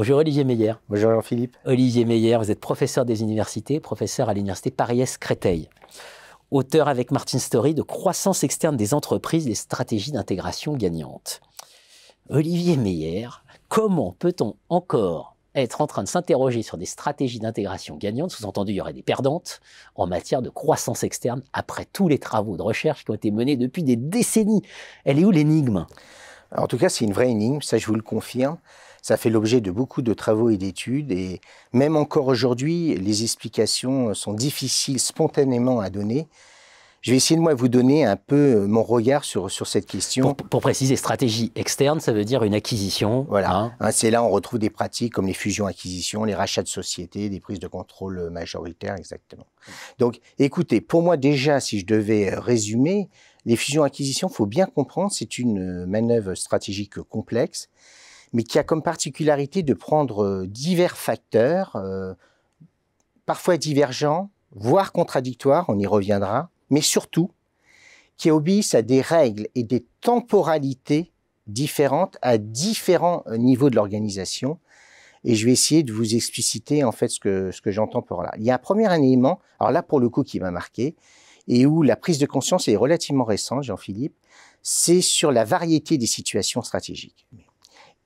Bonjour Olivier Meyer. Bonjour Jean-Philippe. Olivier Meyer, vous êtes professeur des universités, professeur à l'université Paris-Est-Créteil. Auteur avec Martin Story de Croissance externe des entreprises, les stratégies d'intégration gagnantes. Olivier Meyer, comment peut-on encore être en train de s'interroger sur des stratégies d'intégration gagnantes, sous-entendu il y aurait des perdantes, en matière de croissance externe, après tous les travaux de recherche qui ont été menés depuis des décennies Elle est où l'énigme En tout cas, c'est une vraie énigme, ça je vous le confirme ça fait l'objet de beaucoup de travaux et d'études. Et même encore aujourd'hui, les explications sont difficiles spontanément à donner. Je vais essayer de moi vous donner un peu mon regard sur, sur cette question. Pour, préciser, stratégie externe, ça veut dire une acquisition. Voilà. Hein. Hein, c'est là on retrouve des pratiques comme les fusions-acquisitions, les rachats de sociétés, des prises de contrôle majoritaires, exactement. Donc, écoutez, pour moi déjà, si je devais résumer, les fusions-acquisitions, faut bien comprendre, c'est une euh, manœuvre stratégique complexe mais qui a comme particularité de prendre euh, divers facteurs, euh, parfois divergents, voire contradictoires, on y reviendra, mais surtout qui obéissent à des règles et des temporalités différentes à différents euh, niveaux de l'organisation. Et je vais essayer de vous expliciter en fait ce que, ce que j'entends par là. Il y a un premier élément, alors là pour le coup qui m'a marqué, et où la prise de conscience est relativement récente, Jean-Philippe, c'est sur la variété des situations stratégiques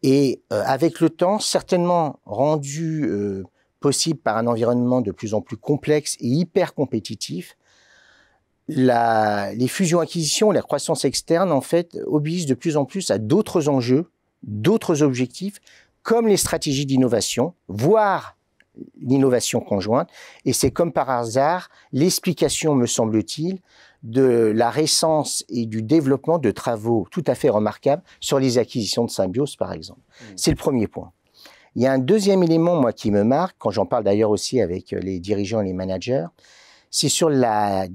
et euh, avec le temps, certainement rendu euh, possible par un environnement de plus en plus complexe et hyper compétitif, les fusions-acquisitions, la croissance externe, en fait, obéissent de plus en plus à d'autres enjeux, d'autres objectifs, comme les stratégies d'innovation, voire l'innovation conjointe. Et c'est comme par hasard l'explication, me semble-t-il, de la récence et du développement de travaux tout à fait remarquables sur les acquisitions de symbiose, par exemple. Mmh. C'est le premier point. Il y a un deuxième élément, moi, qui me marque, quand j'en parle d'ailleurs aussi avec euh, les dirigeants et les managers, c'est sur la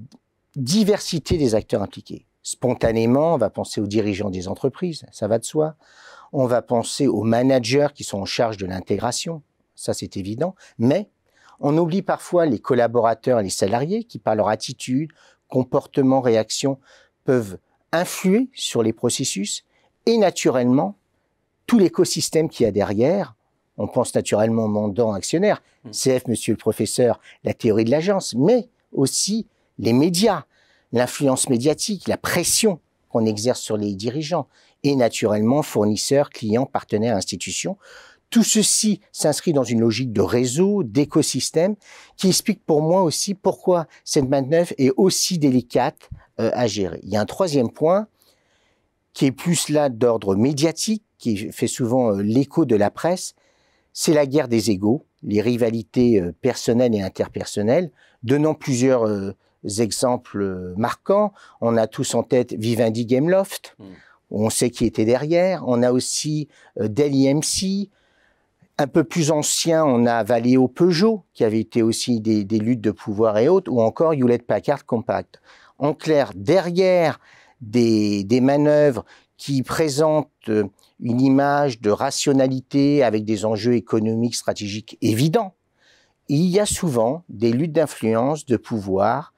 diversité des acteurs impliqués. Spontanément, on va penser aux dirigeants des entreprises, ça va de soi. On va penser aux managers qui sont en charge de l'intégration ça c'est évident, mais on oublie parfois les collaborateurs et les salariés qui, par leur attitude, comportement, réaction, peuvent influer sur les processus et naturellement tout l'écosystème qu'il y a derrière. On pense naturellement au mandant actionnaire, hmm. CF, monsieur le professeur, la théorie de l'agence, mais aussi les médias, l'influence médiatique, la pression qu'on exerce sur les dirigeants et naturellement fournisseurs, clients, partenaires, institutions. Tout ceci s'inscrit dans une logique de réseau, d'écosystème, qui explique pour moi aussi pourquoi cette main est aussi délicate euh, à gérer. Il y a un troisième point qui est plus là d'ordre médiatique, qui fait souvent euh, l'écho de la presse, c'est la guerre des égaux, les rivalités euh, personnelles et interpersonnelles, donnant plusieurs exemples marquants. On a tous en tête Vivendi Gameloft. Mmh. On sait qui était derrière. On a aussi Dell IMC, un peu plus ancien, on a Valéo Peugeot, qui avait été aussi des, luttes de pouvoir et autres, ou encore Hewlett-Packard Compact. En clair, derrière des, manœuvres qui présentent euh, une image de rationalité avec des enjeux économiques, stratégiques évidents, il y a souvent des luttes d'influence, de pouvoir,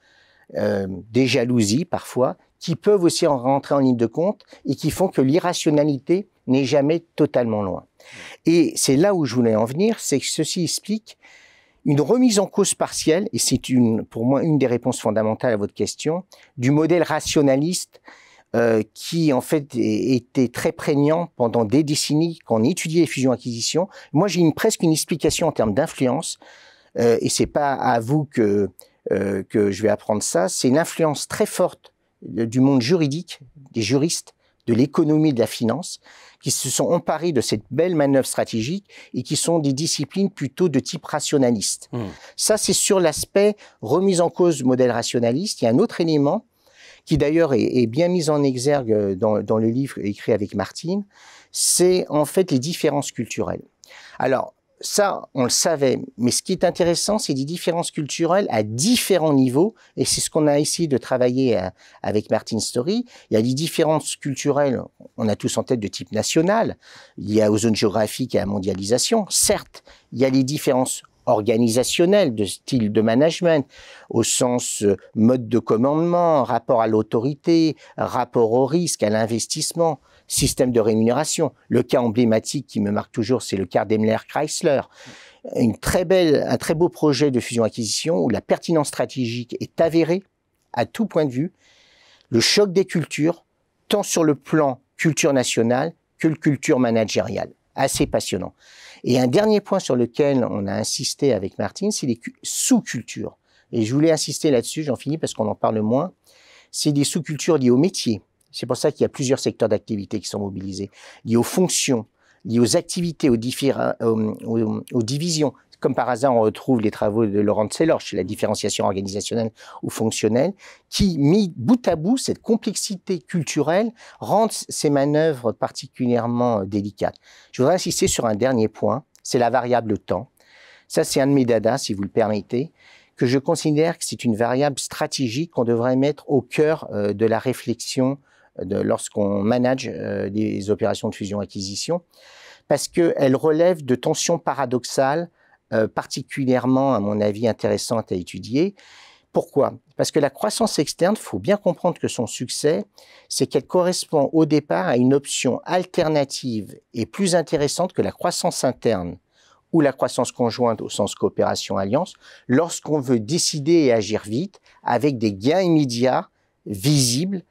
euh, des jalousies parfois, qui peuvent aussi en rentrer en ligne de compte et qui font que l'irrationalité n'est jamais totalement loin. Et c'est là où je voulais en venir, c'est que ceci explique une remise en cause partielle, et c'est une, pour moi une des réponses fondamentales à votre question, du modèle rationaliste euh, qui en fait était très prégnant pendant des décennies quand on étudiait les fusions-acquisitions. Moi, j'ai une, presque une explication en termes d'influence, et euh, et c'est pas à vous que, euh, que je vais apprendre ça, c'est une influence très forte du monde juridique, des juristes, de l'économie, de la finance, qui se sont emparés de cette belle manœuvre stratégique et qui sont des disciplines plutôt de type rationaliste. Hmm. Ça, c'est sur l'aspect remise en cause du modèle rationaliste. Il y a un autre élément qui d'ailleurs est, bien mis en exergue dans, dans le livre écrit avec Martine, c'est en fait les différences culturelles. Alors, ça, on le savait. Mais ce qui est intéressant, c'est les différences culturelles à différents niveaux. Et c'est ce qu'on a essayé de travailler euh, avec Martin Story. Il y a des différences culturelles, on a tous en tête de type national, Il y a aux zones géographiques et à la mondialisation. Certes, il y a les différences organisationnelles, de style de management, au sens euh, mode de commandement, rapport à l'autorité, rapport au risque, à l'investissement système de rémunération. Le cas emblématique qui me marque toujours, c'est le cas Daimler-Chrysler. Une très belle, un très beau projet de fusion-acquisition où la pertinence stratégique est avérée à tout point de vue. Le choc des cultures, tant sur le plan culture nationale que culture managériale. Assez passionnant. Et un dernier point sur lequel on a insisté avec Martine, c'est les sous-cultures. Et je voulais insister là-dessus, j'en finis parce qu'on en parle moins. C'est des sous-cultures liées au métier, c'est pour ça qu'il y a plusieurs secteurs d'activité qui sont mobilisés, liés aux fonctions, liés aux activités, aux, euh, divisions. Comme par hasard, on retrouve les travaux de Laurent Tselor chez la différenciation organisationnelle ou fonctionnelle, qui, mis bout à bout, cette complexité culturelle rend ces manœuvres particulièrement délicates. Je voudrais insister sur un dernier point, c'est la variable temps. Ça, c'est un de mes dadas, si vous le permettez que je considère que c'est une variable stratégique qu'on devrait mettre au cœur euh, de la réflexion lorsqu'on manage euh, des opérations de fusion-acquisition, parce qu'elles relèvent de tensions paradoxales euh, particulièrement, à mon avis, intéressantes à étudier. Pourquoi Parce que la croissance externe, il faut bien comprendre que son succès, c'est qu'elle correspond au départ à une option alternative et plus intéressante que la croissance interne ou la croissance conjointe au sens coopération-alliance, lorsqu'on veut décider et agir vite avec des gains immédiats visibles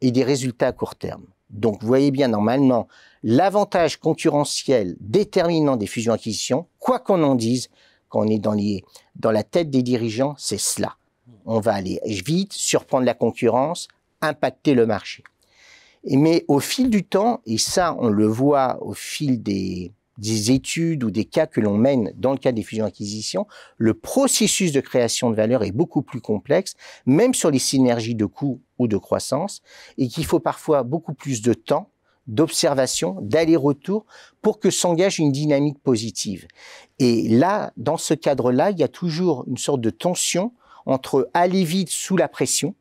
et des résultats à court terme. Donc, vous voyez bien, normalement, l'avantage concurrentiel déterminant des fusions-acquisitions, quoi qu'on en dise, quand on est dans, dans la tête des dirigeants, c'est cela. On va aller vite, surprendre la concurrence, impacter le marché. Mais au fil du temps, et ça, on le voit au fil des, des études ou des cas que l'on mène dans le cas des fusions-acquisitions, le processus de création de valeur est beaucoup plus complexe, même sur les synergies de coûts ou de croissance, et qu'il faut parfois beaucoup plus de temps d'observation, d'aller-retour, pour que s'engage une dynamique positive. Et là, dans ce cadre-là, il y a toujours une sorte de tension entre aller vite sous la pression,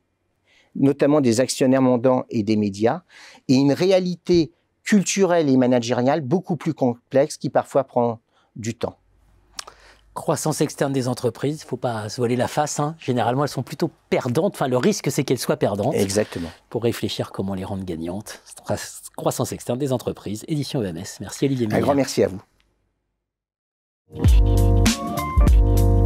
notamment des actionnaires mandants et des médias, et une réalité culturelle et managériale beaucoup plus complexe qui parfois prend du temps. Croissance externe des entreprises, il faut pas se voiler la face. Hein. Généralement, elles sont plutôt perdantes. Enfin, le risque, c'est qu'elles soient perdantes. Exactement. Pour réfléchir comment les rendre gagnantes. Croissance externe des entreprises, édition EMS. Merci Olivier. Un grand merci à vous.